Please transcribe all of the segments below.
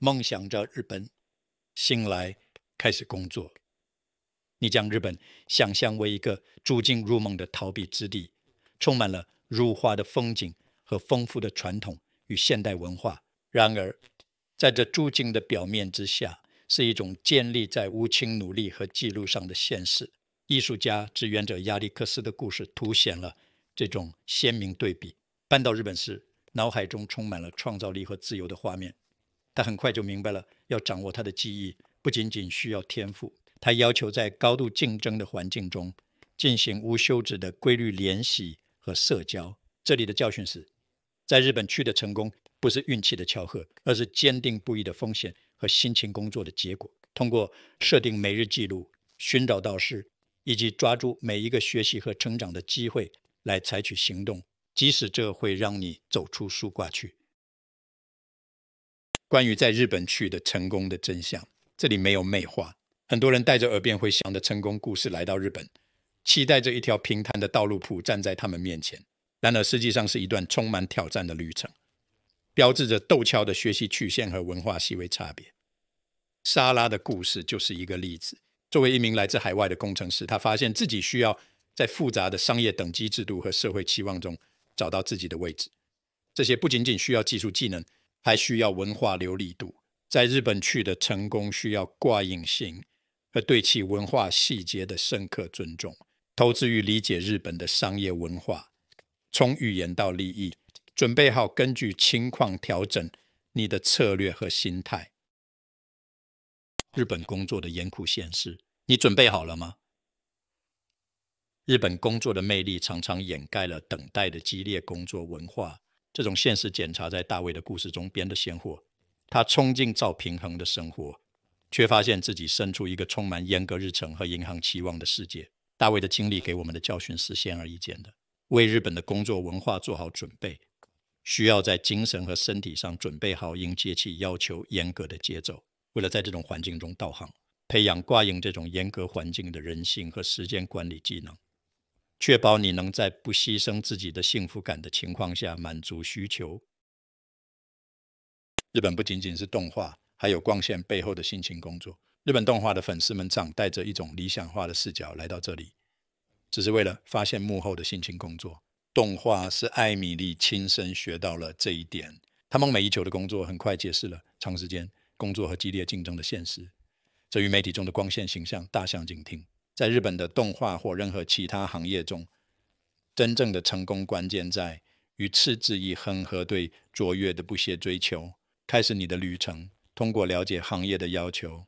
梦想着日本醒来开始工作，你将日本想象为一个住进入梦的逃避之地，充满了如花的风景和丰富的传统与现代文化。然而，在这住进的表面之下，是一种建立在无情努力和记录上的现实。艺术家志愿者亚历克斯的故事凸显了这种鲜明对比。搬到日本时，脑海中充满了创造力和自由的画面。他很快就明白了，要掌握他的记忆，不仅仅需要天赋，他要求在高度竞争的环境中进行无休止的规律练习和社交。这里的教训是，在日本区的成功不是运气的巧合，而是坚定不移的风险和辛勤工作的结果。通过设定每日记录、寻找导师，以及抓住每一个学习和成长的机会来采取行动，即使这会让你走出书挂区。关于在日本去的成功的真相。这里没有美化。很多人带着耳边回响的成功故事来到日本，期待着一条平坦的道路铺站在他们面前。然而，实际上是一段充满挑战的旅程，标志着陡峭的学习曲线和文化细微差别。莎拉的故事就是一个例子。作为一名来自海外的工程师，他发现自己需要在复杂的商业等级制度和社会期望中找到自己的位置。这些不仅仅需要技术技能。还需要文化流利度，在日本去的成功需要挂隐形和对其文化细节的深刻尊重，投资于理解日本的商业文化，从语言到利益，准备好根据情况调整你的策略和心态。日本工作的严酷现实，你准备好了吗？日本工作的魅力常常掩盖了等待的激烈工作文化。这种现实检查在大卫的故事中编得鲜活。他冲进赵平衡的生活，却发现自己身处一个充满严格日程和银行期望的世界。大卫的经历给我们的教训是显而易见的：为日本的工作文化做好准备，需要在精神和身体上准备好迎接其要求严格的节奏。为了在这种环境中导航，培养挂应这种严格环境的人性和时间管理技能。确保你能在不牺牲自己的幸福感的情况下满足需求。日本不仅仅是动画，还有光线背后的辛勤工作。日本动画的粉丝们常带着一种理想化的视角来到这里，只是为了发现幕后的辛勤工作。动画是艾米丽亲身学到了这一点。她梦寐以求的工作很快揭示了长时间工作和激烈竞争的现实，这与媒体中的光线形象大相径庭。在日本的动画或任何其他行业中，真正的成功关键在于持之以恒和对卓越的不懈追求。开始你的旅程，通过了解行业的要求，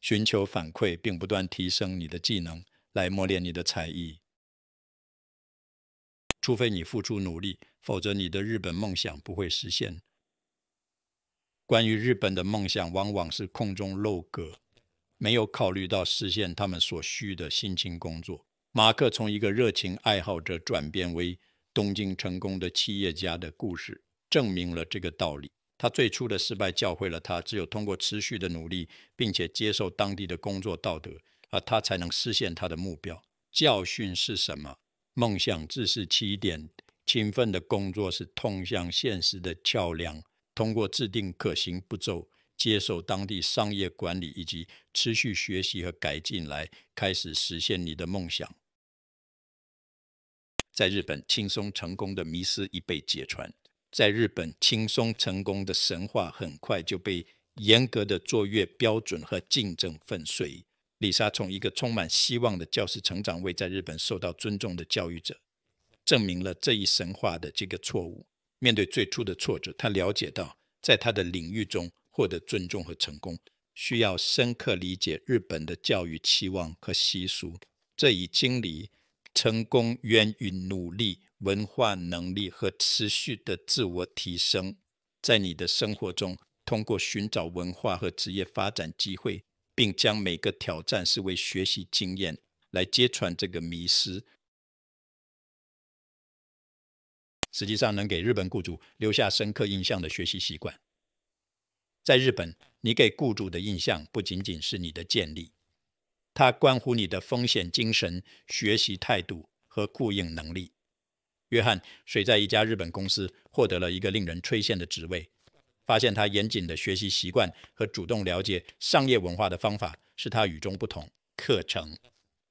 寻求反馈，并不断提升你的技能，来磨练你的才艺。除非你付出努力，否则你的日本梦想不会实现。关于日本的梦想，往往是空中楼阁。没有考虑到实现他们所需的辛勤工作。马克从一个热情爱好者转变为东京成功的企业家的故事，证明了这个道理。他最初的失败教会了他，只有通过持续的努力，并且接受当地的工作道德，啊，他才能实现他的目标。教训是什么？梦想只是起点，勤奋的工作是通向现实的桥梁。通过制定可行步骤。接受当地商业管理，以及持续学习和改进，来开始实现你的梦想。在日本，轻松成功的迷思已被揭穿。在日本，轻松成功的神话很快就被严格的卓越标准和竞争粉碎。丽莎从一个充满希望的教师成长为在日本受到尊重的教育者，证明了这一神话的这个错误。面对最初的挫折，他了解到，在他的领域中。获得尊重和成功需要深刻理解日本的教育期望和习俗。这一经历，成功源于努力、文化能力和持续的自我提升。在你的生活中，通过寻找文化和职业发展机会，并将每个挑战视为学习经验，来揭穿这个迷失。实际上，能给日本雇主留下深刻印象的学习习惯。在日本，你给雇主的印象不仅仅是你的建立，它关乎你的风险精神、学习态度和适应能力。约翰虽在一家日本公司获得了一个令人垂涎的职位，发现他严谨的学习习惯和主动了解商业文化的方法是他与众不同。课程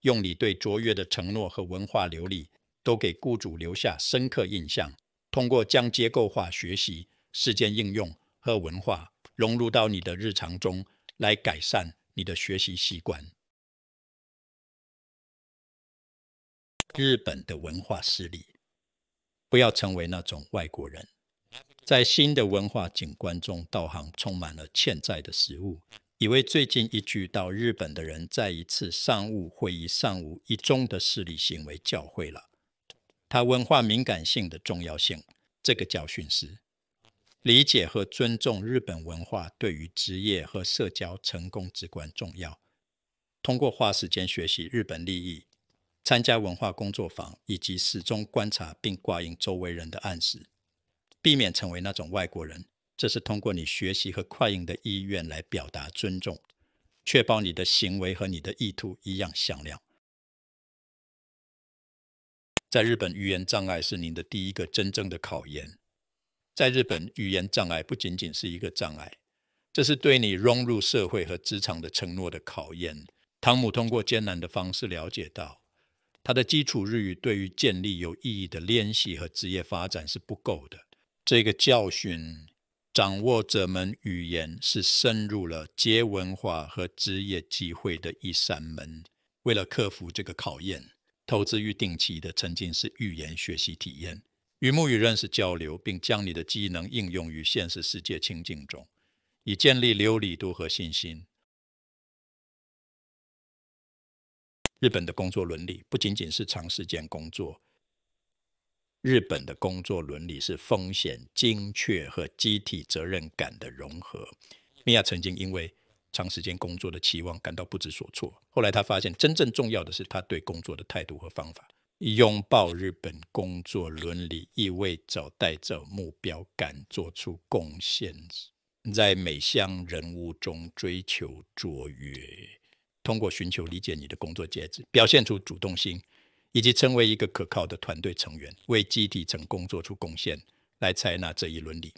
用你对卓越的承诺和文化流利都给雇主留下深刻印象。通过将结构化学习、事件应用和文化。融入到你的日常中，来改善你的学习习惯。日本的文化势力，不要成为那种外国人，在新的文化景观中，道行充满了欠债的食物。以为最近一聚到日本的人，在一次商务会议上午一中的势力行为教会了他文化敏感性的重要性。这个教训是。理解和尊重日本文化对于职业和社交成功至关重要。通过花时间学习日本利益，参加文化工作坊，以及始终观察并挂印周围人的暗示，避免成为那种外国人。这是通过你学习和快印的意愿来表达尊重，确保你的行为和你的意图一样响亮。在日本，语言障碍是您的第一个真正的考验。在日本，语言障碍不仅仅是一个障碍，这是对你融入社会和职场的承诺的考验。汤姆通过艰难的方式了解到，他的基础日语对于建立有意义的练习和职业发展是不够的。这个教训，掌握这门语言是深入了接文化和职业机会的一扇门。为了克服这个考验，投资于定期的沉浸式语言学习体验。与木语认识交流，并将你的技能应用于现实世界情境中，以建立流利度和信心。日本的工作伦理不仅仅是长时间工作。日本的工作伦理是风险、精确和集体责任感的融合。米娅曾经因为长时间工作的期望感到不知所措，后来她发现真正重要的是她对工作的态度和方法。拥抱日本工作伦理意味着带着目标感做出贡献，在每项任务中追求卓越，通过寻求理解你的工作价值，表现出主动性，以及成为一个可靠的团队成员，为集体成功做出贡献，来采纳这一伦理。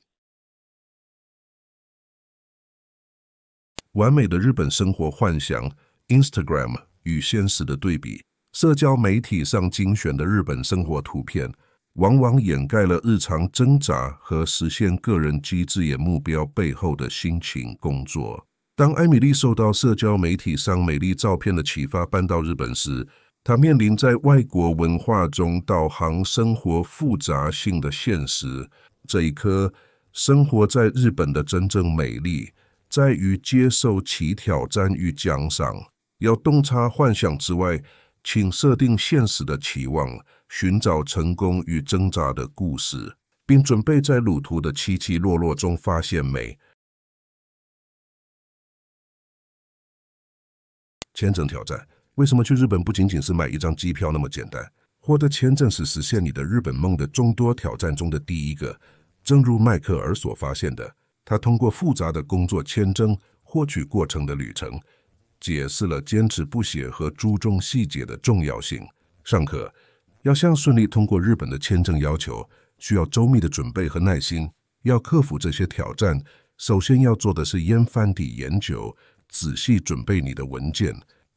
完美的日本生活幻想，Instagram 与现实的对比。社交媒体上精选的日本生活图片，往往掩盖了日常挣扎和实现个人机智眼目标背后的辛勤工作。当艾米丽受到社交媒体上美丽照片的启发，搬到日本时，她面临在外国文化中导航生活复杂性的现实。这一刻，生活在日本的真正美丽，在于接受其挑战与奖赏，要洞察幻想之外。请设定现实的期望，寻找成功与挣扎的故事，并准备在旅途的起起落落中发现美。签证挑战：为什么去日本不仅仅是买一张机票那么简单？获得签证是实现你的日本梦的众多挑战中的第一个。正如迈克尔所发现的，他通过复杂的工作签证获取过程的旅程。解释了坚持不懈和注重细节的重要性。上课要想顺利通过日本的签证要求，需要周密的准备和耐心。要克服这些挑战，首先要做的是研翻底研究，仔细准备你的文件，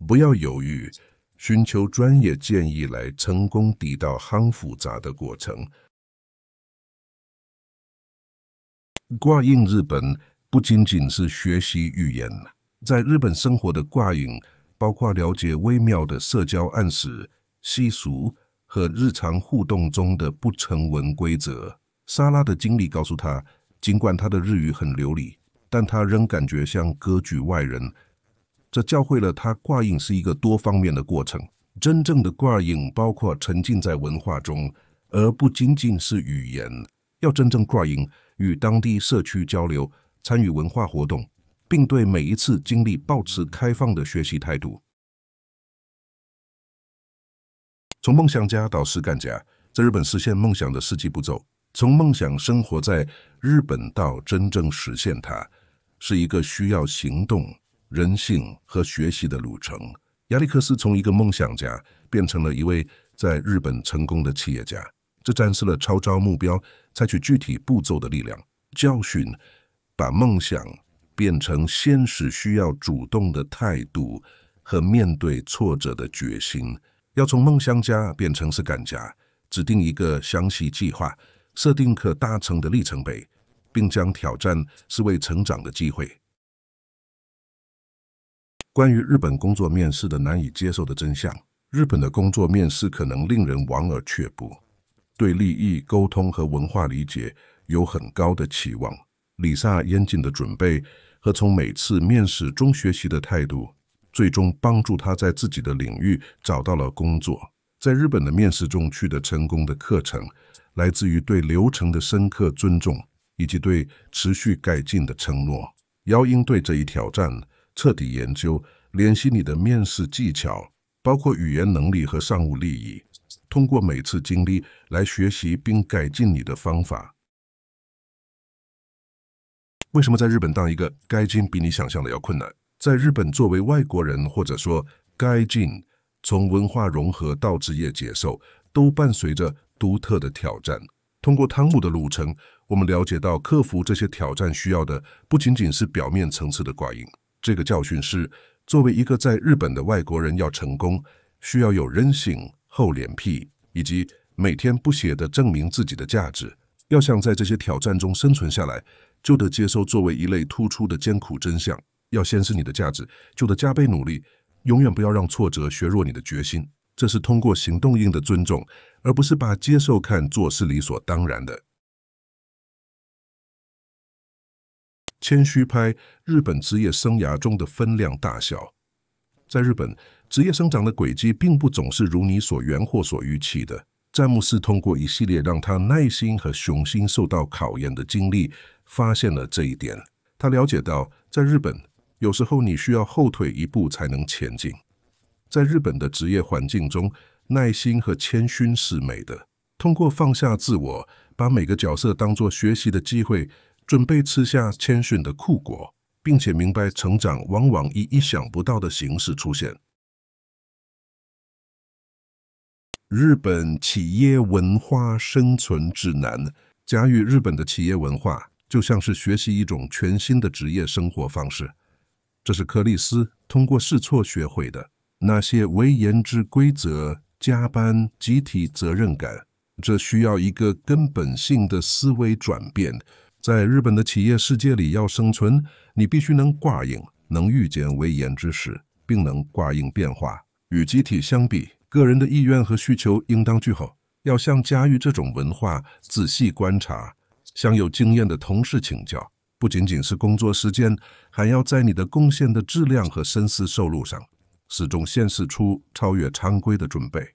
不要犹豫，寻求专业建议来成功抵到夯复杂的过程。挂印日本不仅仅是学习语言。在日本生活的挂影，包括了解微妙的社交暗示、习俗和日常互动中的不成文规则。莎拉的经历告诉她，尽管她的日语很流利，但她仍感觉像歌剧外人。这教会了她，挂影是一个多方面的过程。真正的挂影包括沉浸在文化中，而不仅仅是语言。要真正挂影，与当地社区交流，参与文化活动。并对每一次经历保持开放的学习态度。从梦想家到实干家，在日本实现梦想的四季步骤：从梦想生活在日本到真正实现它，是一个需要行动、人性和学习的旅程。亚历克斯从一个梦想家变成了一位在日本成功的企业家，这展示了超招目标采取具体步骤的力量。教训：把梦想。变成现实需要主动的态度和面对挫折的决心。要从梦想家变成实干家，制定一个详细计划，设定可达成的里程碑，并将挑战视为成长的机会。关于日本工作面试的难以接受的真相：日本的工作面试可能令人望而却步，对利益沟通和文化理解有很高的期望。李萨严谨的准备。和从每次面试中学习的态度，最终帮助他在自己的领域找到了工作。在日本的面试中取得成功的课程，来自于对流程的深刻尊重以及对持续改进的承诺。要应对这一挑战，彻底研究、练习你的面试技巧，包括语言能力和商务利益。通过每次经历来学习并改进你的方法。为什么在日本当一个该进比你想象的要困难？在日本作为外国人，或者说该进，从文化融合到职业接受，都伴随着独特的挑战。通过汤姆的路程，我们了解到，克服这些挑战需要的不仅仅是表面层次的挂印。这个教训是：作为一个在日本的外国人，要成功，需要有韧性、厚脸皮，以及每天不懈地证明自己的价值。要想在这些挑战中生存下来。就得接受作为一类突出的艰苦真相。要先是你的价值，就得加倍努力。永远不要让挫折削弱你的决心。这是通过行动赢的尊重，而不是把接受看作是理所当然的。谦虚拍日本职业生涯中的分量大小。在日本，职业生长的轨迹并不总是如你所愿或所预期的。詹姆斯通过一系列让他耐心和雄心受到考验的经历。发现了这一点，他了解到，在日本，有时候你需要后退一步才能前进。在日本的职业环境中，耐心和谦逊是美的。通过放下自我，把每个角色当作学习的机会，准备吃下谦逊的苦果，并且明白成长往往以意想不到的形式出现。《日本企业文化生存指南》，假与日本的企业文化。就像是学习一种全新的职业生活方式，这是柯蒂斯通过试错学会的那些为言之规则、加班、集体责任感。这需要一个根本性的思维转变。在日本的企业世界里，要生存，你必须能挂应，能预见维言之事，并能挂应变化。与集体相比，个人的意愿和需求应当具后。要像佳玉这种文化，仔细观察。向有经验的同事请教，不仅仅是工作时间，还要在你的贡献的质量和深思熟虑上，始终显示出超越常规的准备。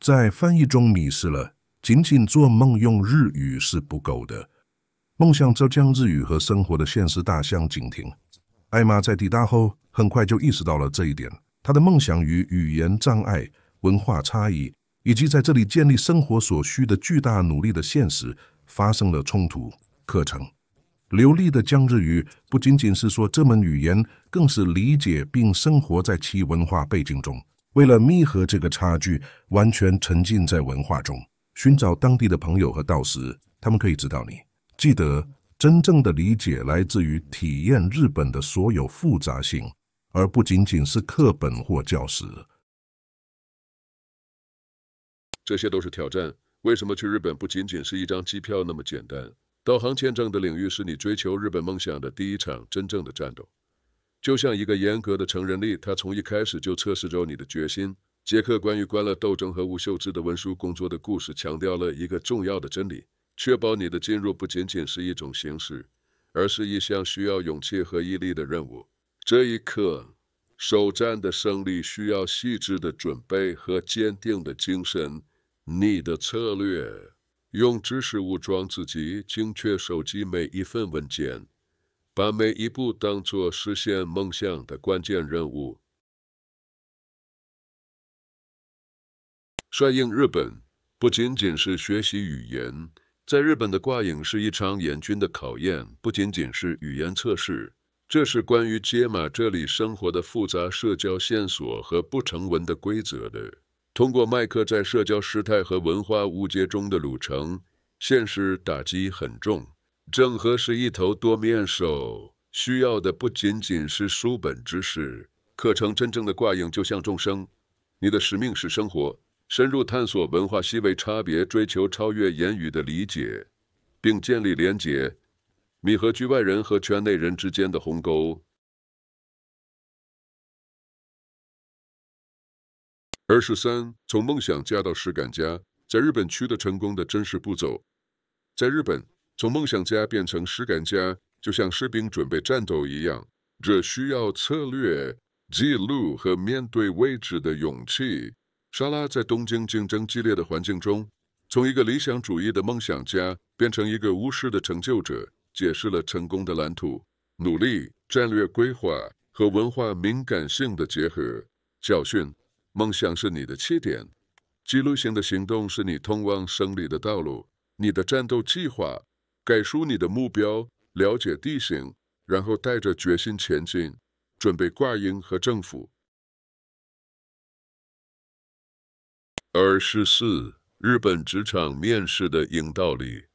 在翻译中迷失了，仅仅做梦用日语是不够的。梦想都将日语和生活的现实大相径庭。艾玛在抵达后很快就意识到了这一点，她的梦想与语言障碍、文化差异。以及在这里建立生活所需的巨大努力的现实发生了冲突。课程流利的将日语不仅仅是说这门语言，更是理解并生活在其文化背景中。为了弥合这个差距，完全沉浸在文化中，寻找当地的朋友和道士，他们可以指导你。记得，真正的理解来自于体验日本的所有复杂性，而不仅仅是课本或教室。这些都是挑战。为什么去日本不仅仅是一张机票那么简单？导航签证的领域是你追求日本梦想的第一场真正的战斗，就像一个严格的成人礼，他从一开始就测试着你的决心。杰克关于关了斗争和吴秀芝的文书工作的故事，强调了一个重要的真理：确保你的进入不仅仅是一种形式，而是一项需要勇气和毅力的任务。这一刻，首战的胜利需要细致的准备和坚定的精神。你的策略：用知识武装自己，精确收集每一份文件，把每一步当作实现梦想的关键任务。率应日本不仅仅是学习语言，在日本的挂影是一场严峻的考验，不仅仅是语言测试，这是关于接码这里生活的复杂社交线索和不成文的规则的。通过麦克在社交失态和文化误解中的旅程，现实打击很重。郑和是一头多面手，需要的不仅仅是书本知识。课程真正的挂影就像众生，你的使命是生活，深入探索文化细微差别，追求超越言语的理解，并建立连结。你和局外人和圈内人之间的鸿沟。二十三，从梦想家到实干家，在日本取得成功的真实步骤。在日本，从梦想家变成实干家，就像士兵准备战斗一样，这需要策略、记录和面对未知的勇气。莎拉在东京竞争激烈的环境中，从一个理想主义的梦想家变成一个务实的成就者，解释了成功的蓝图：努力、战略规划和文化敏感性的结合。教训。梦想是你的起点，记录型的行动是你通往胜利的道路。你的战斗计划，概述你的目标，了解地形，然后带着决心前进，准备挂鹰和政府。二十四，日本职场面试的硬道理。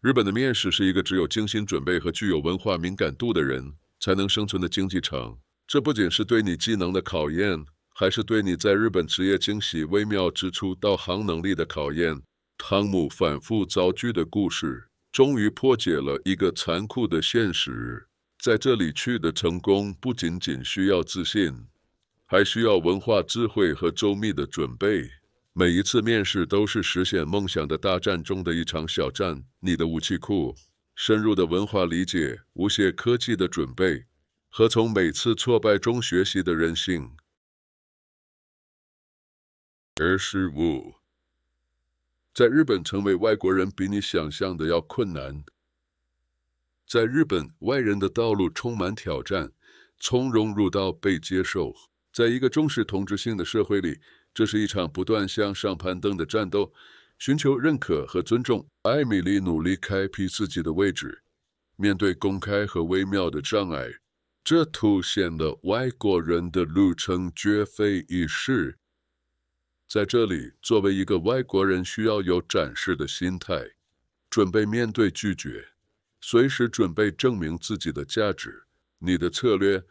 日本的面试是一个只有精心准备和具有文化敏感度的人才能生存的竞技场。这不仅是对你技能的考验。还是对你在日本职业惊喜微妙之处导航能力的考验。汤姆反复遭拒的故事，终于破解了一个残酷的现实：在这里去的成功，不仅仅需要自信，还需要文化智慧和周密的准备。每一次面试都是实现梦想的大战中的一场小战。你的武器库：深入的文化理解、无懈科技的准备和从每次挫败中学习的人性。而是我，在日本成为外国人比你想象的要困难。在日本，外人的道路充满挑战，从融入到被接受，在一个重视同质性的社会里，这是一场不断向上攀登的战斗，寻求认可和尊重。艾米丽努力开辟自己的位置，面对公开和微妙的障碍，这凸显了外国人的路程绝非易事。在这里，作为一个外国人，需要有展示的心态，准备面对拒绝，随时准备证明自己的价值。你的策略：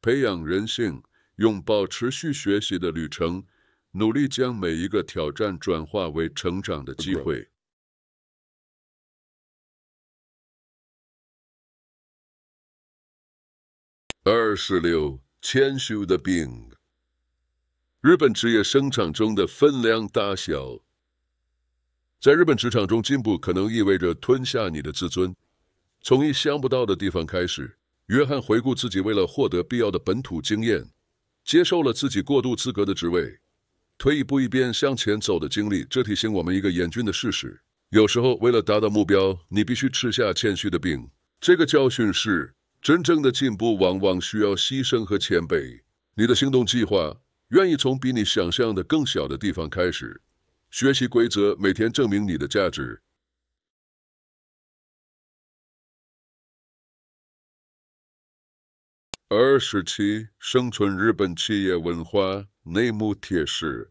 培养人性，拥抱持续学习的旅程，努力将每一个挑战转化为成长的机会。二十六，谦虚的病。日本职业生产中的分量大小。在日本职场中进步，可能意味着吞下你的自尊，从意想不到的地方开始。约翰回顾自己为了获得必要的本土经验，接受了自己过度资格的职位，退一步一边向前走的经历，这提醒我们一个严峻的事实：有时候为了达到目标，你必须吃下谦虚的病。这个教训是，真正的进步往往需要牺牲和谦卑。你的行动计划。愿意从比你想象的更小的地方开始学习规则，每天证明你的价值。二十七，生存日本企业文化内幕铁士：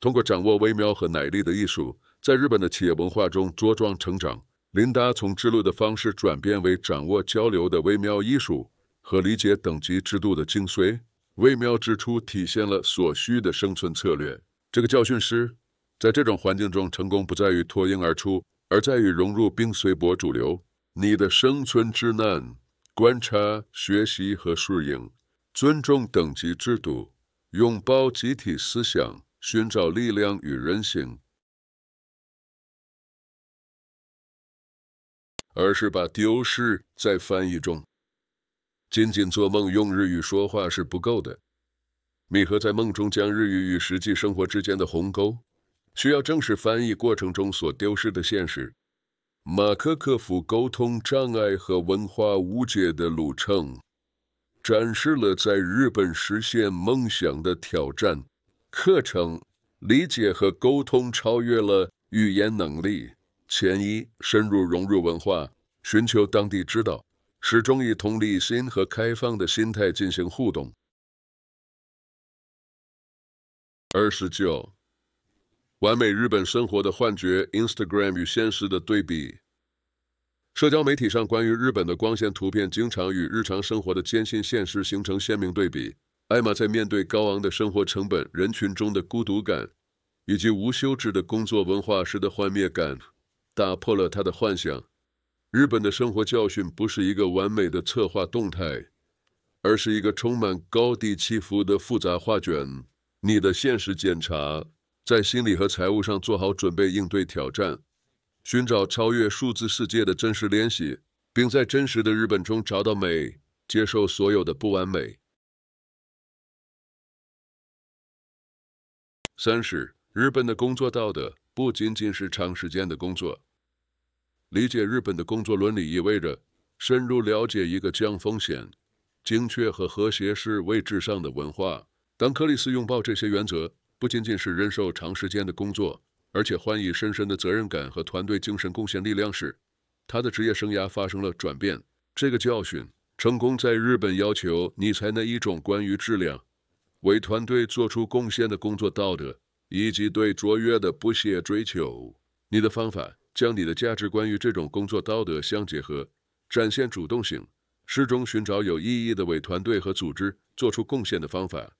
通过掌握微妙和耐力的艺术，在日本的企业文化中茁壮成长。琳达从之路的方式转变为掌握交流的微妙艺术和理解等级制度的精髓。微妙之处体现了所需的生存策略。这个教训是，在这种环境中，成功不在于脱颖而出，而在于融入并随波逐流。你的生存之难：观察、学习和适应，尊重等级制度，拥抱集体思想，寻找力量与人性，而是把丢失在翻译中。仅仅做梦用日语说话是不够的。米和在梦中将日语与实际生活之间的鸿沟，需要正视翻译过程中所丢失的现实。马克克服沟通障碍和文化误解的路程，展示了在日本实现梦想的挑战。课程理解和沟通超越了语言能力。前一深入融入文化，寻求当地指导。始终以同理心和开放的心态进行互动。二十九，完美日本生活的幻觉：Instagram 与现实的对比。社交媒体上关于日本的光线图片，经常与日常生活的艰辛现实形成鲜明对比。艾玛在面对高昂的生活成本、人群中的孤独感，以及无休止的工作文化时的幻灭感，打破了他的幻想。日本的生活教训不是一个完美的策划动态，而是一个充满高低起伏的复杂画卷。你的现实检查，在心理和财务上做好准备应对挑战，寻找超越数字世界的真实联系，并在真实的日本中找到美，接受所有的不完美。三是日本的工作道德不仅仅是长时间的工作。理解日本的工作伦理意味着深入了解一个将风险、精确和和谐是位至上的文化。当克里斯拥抱这些原则，不仅仅是忍受长时间的工作，而且欢以深深的责任感和团队精神，贡献力量时，他的职业生涯发生了转变。这个教训成功在日本要求你采纳一种关于质量、为团队做出贡献的工作道德，以及对卓越的不懈追求。你的方法。将你的价值观与这种工作道德相结合，展现主动性，始终寻找有意义的为团队和组织做出贡献的方法。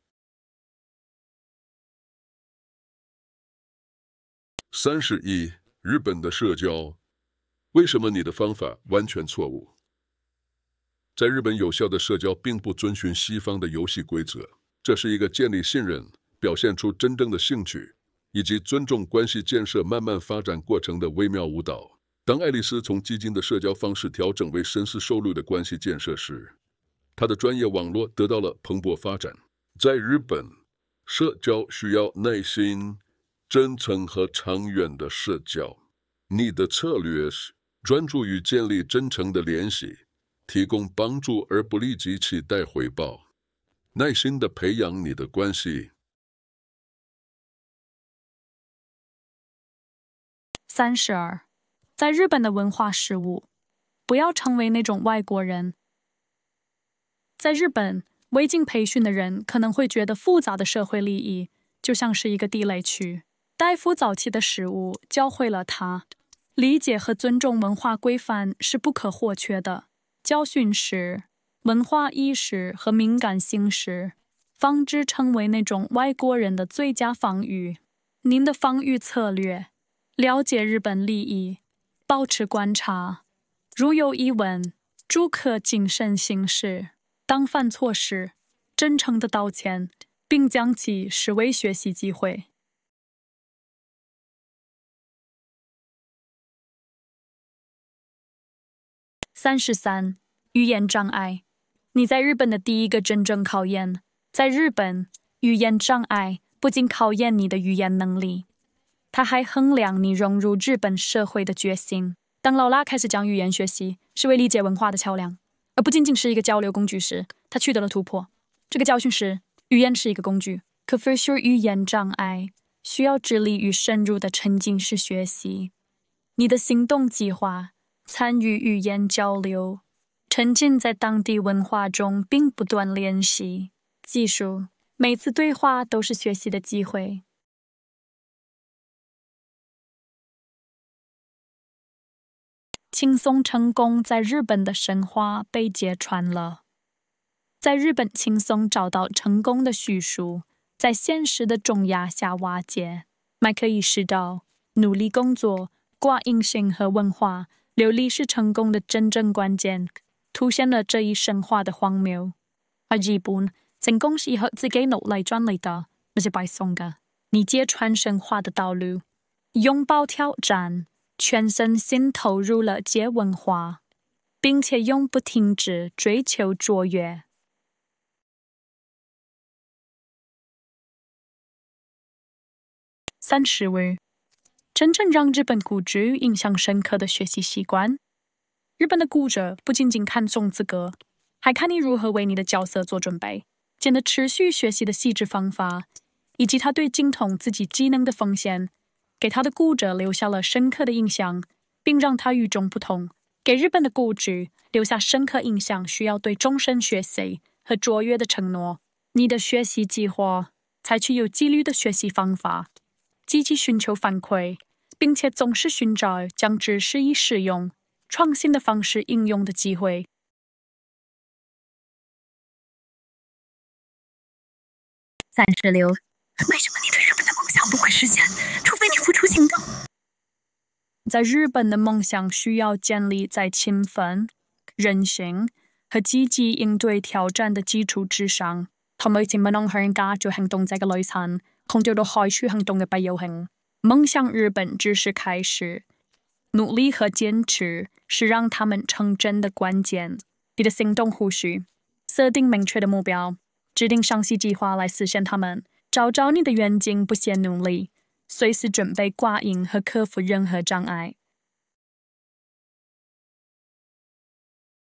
三十一，日本的社交，为什么你的方法完全错误？在日本，有效的社交并不遵循西方的游戏规则，这是一个建立信任，表现出真正的兴趣。以及尊重关系建设慢慢发展过程的微妙舞蹈。当爱丽丝从基金的社交方式调整为深思熟虑的关系建设时，她的专业网络得到了蓬勃发展。在日本，社交需要耐心、真诚和长远的社交。你的策略是专注于建立真诚的联系，提供帮助而不立即期待回报，耐心地培养你的关系。三十二，在日本的文化事务，不要成为那种外国人。在日本微镜培训的人可能会觉得复杂的社会利益就像是一个地雷区。戴夫早期的食物教会了他，理解和尊重文化规范是不可或缺的。教训时，文化意识和敏感性时，方知成为那种外国人的最佳防御。您的防御策略。了解日本利益，保持观察。如有疑问，诸可谨慎行事。当犯错时，真诚的道歉，并将其视为学习机会。三十三，语言障碍。你在日本的第一个真正考验，在日本，语言障碍不仅考验你的语言能力。他还衡量你融入日本社会的决心。当劳拉开始讲语言学习是为理解文化的桥梁，而不仅仅是一个交流工具时，他取得了突破。这个教训是：语言是一个工具，可克服语言障碍需要致力于深入的沉浸式学习。你的行动计划：参与语言交流，沉浸在当地文化中，并不断练习技术。每次对话都是学习的机会。轻松成功在日本的神话被揭穿了。在日本，轻松找到成功的叙述，在现实的重压下瓦解。麦克意识到，努力工作、挂硬性和文化流利是成功的真正关键，凸显了这一神话的荒谬。而日本，成功是靠自己努力赚来的，不是白送的。你揭穿神话的道路，拥抱挑战。全身心投入了接文化，并且永不停止追求卓越。三十位，真正让日本古着印象深刻的学习习惯。日本的古着不仅仅看重资格，还看你如何为你的角色做准备，建的持续学习的细致方法，以及他对精通自己技能的奉献。给他的雇主留下了深刻的印象，并让他与众不同。给日本的雇主留下深刻印象，需要对终身学习和卓越的承诺。你的学习计划采取有纪律的学习方法，积极寻求反馈，并且总是寻找将知识以使用、创新的方式应用的机会。暂时留。为什么你对日本的梦想不会实现？在日本的梦想需要建立在勤奋、韧性，和积极应对挑战的基础之上。他们已经能和人家就很同在个楼层，看到了海去很同的白游泳。梦想日本只是开始，努力和坚持是让他们成真的关键。你的行动呼吸，设定明确的目标，制定详细计划来实现他们。朝着你的愿景不懈努力。随时准备挂印和克服任何障碍。